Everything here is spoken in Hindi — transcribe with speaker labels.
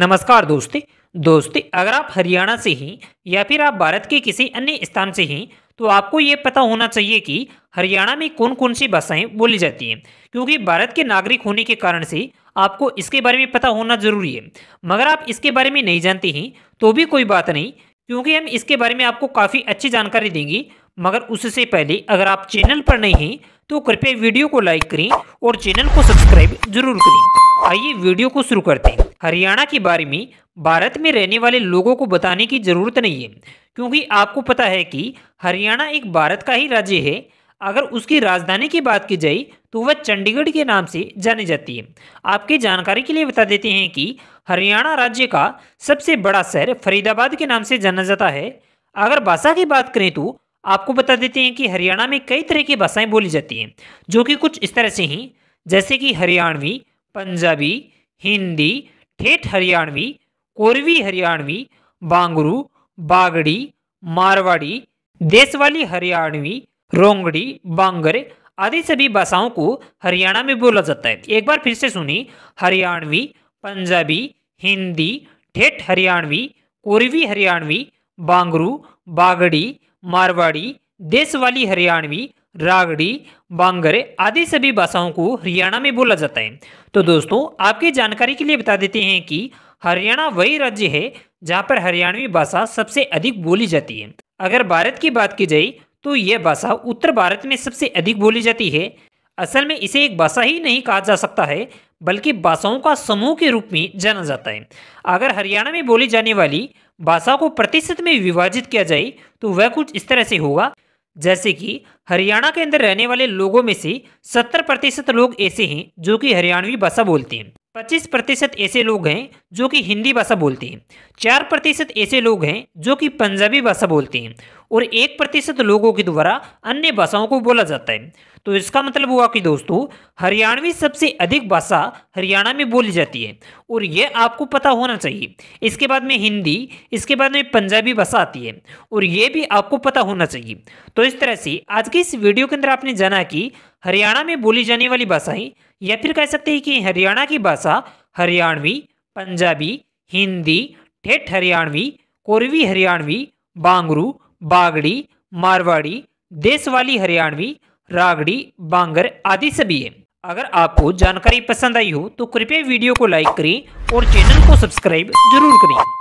Speaker 1: नमस्कार दोस्ती दोस्ती अगर आप हरियाणा से हैं या फिर आप भारत के किसी अन्य स्थान से हैं तो आपको ये पता होना चाहिए कि हरियाणा में कौन कौन सी भाषाएं बोली जाती हैं क्योंकि भारत के नागरिक होने के कारण से आपको इसके बारे में पता होना जरूरी है मगर आप इसके बारे में नहीं जानते हैं तो भी कोई बात नहीं क्योंकि हम इसके बारे में आपको काफ़ी अच्छी जानकारी देंगे मगर उससे पहले अगर आप चैनल पर नहीं हैं तो कृपया वीडियो को लाइक करें और चैनल को सब्सक्राइब जरूर करें आइए वीडियो को शुरू करते हैं हरियाणा के बारे में भारत में रहने वाले लोगों को बताने की ज़रूरत नहीं है क्योंकि आपको पता है कि हरियाणा एक भारत का ही राज्य है अगर उसकी राजधानी की बात की जाए तो वह चंडीगढ़ के नाम से जानी जाती है आपकी जानकारी के लिए बता देते हैं कि हरियाणा राज्य का सबसे बड़ा शहर फरीदाबाद के नाम से जाना जाता है अगर भाषा की बात करें तो आपको बता देते हैं कि हरियाणा में कई तरह की भाषाएं बोली जाती हैं जो कि कुछ इस तरह से हैं जैसे कि हरियाणवी पंजाबी हिंदी ठेठ हरियाणवी कोरवी हरियाणवी बांगरू बागड़ी मारवाड़ी देशवाली हरियाणवी रोंगड़ी बांगर आदि सभी भाषाओं को हरियाणा में बोला जाता है एक बार फिर से सुनी हरियाणवी पंजाबी हिंदी ठेठ हरियाणवी कोरवी हरियाणवी बांगरू बागड़ी मारवाड़ी देशवाली हरियाणवी रागड़ी बांगरे आदि सभी भाषाओं को हरियाणा में बोला जाता है तो दोस्तों आपकी जानकारी के लिए बता देते हैं कि हरियाणा वही राज्य है जहाँ पर हरियाणवी भाषा सबसे अधिक बोली जाती है अगर भारत की बात की जाए तो यह भाषा उत्तर भारत में सबसे अधिक बोली जाती है असल में इसे एक भाषा ही नहीं कहा जा सकता है बल्कि भाषाओं का समूह के रूप में जाना जाता है अगर हरियाणा में बोली जाने वाली भाषा को प्रतिशत में विभाजित किया जाए तो वह कुछ इस तरह से होगा जैसे कि हरियाणा के अंदर रहने वाले लोगों में से 70 प्रतिशत लोग ऐसे हैं जो कि हरियाणवी भाषा बोलते हैं 25 प्रतिशत ऐसे लोग हैं जो कि हिंदी भाषा बोलते हैं 4 प्रतिशत ऐसे लोग हैं जो कि पंजाबी भाषा बोलते हैं और एक प्रतिशत लोगों के द्वारा अन्य भाषाओं को बोला जाता है तो इसका मतलब हुआ कि दोस्तों हरियाणवी सबसे अधिक भाषा हरियाणा में बोली जाती है और यह आपको पता होना चाहिए इसके बाद में हिंदी इसके बाद में पंजाबी भाषा आती है और यह भी आपको पता होना चाहिए तो इस तरह से आज की इस वीडियो के अंदर आपने जाना कि हरियाणा में बोली जाने वाली भाषाएं या फिर कह सकते हैं कि हरियाणा की भाषा हरियाणवी पंजाबी हिंदी ठेठ हरियाणवी कोरवी हरियाणवी बांगरू बागड़ी मारवाड़ी वाली हरियाणवी रागड़ी बांगर आदि सभी है अगर आपको जानकारी पसंद आई हो तो कृपया वीडियो को लाइक करें और चैनल को सब्सक्राइब जरूर करें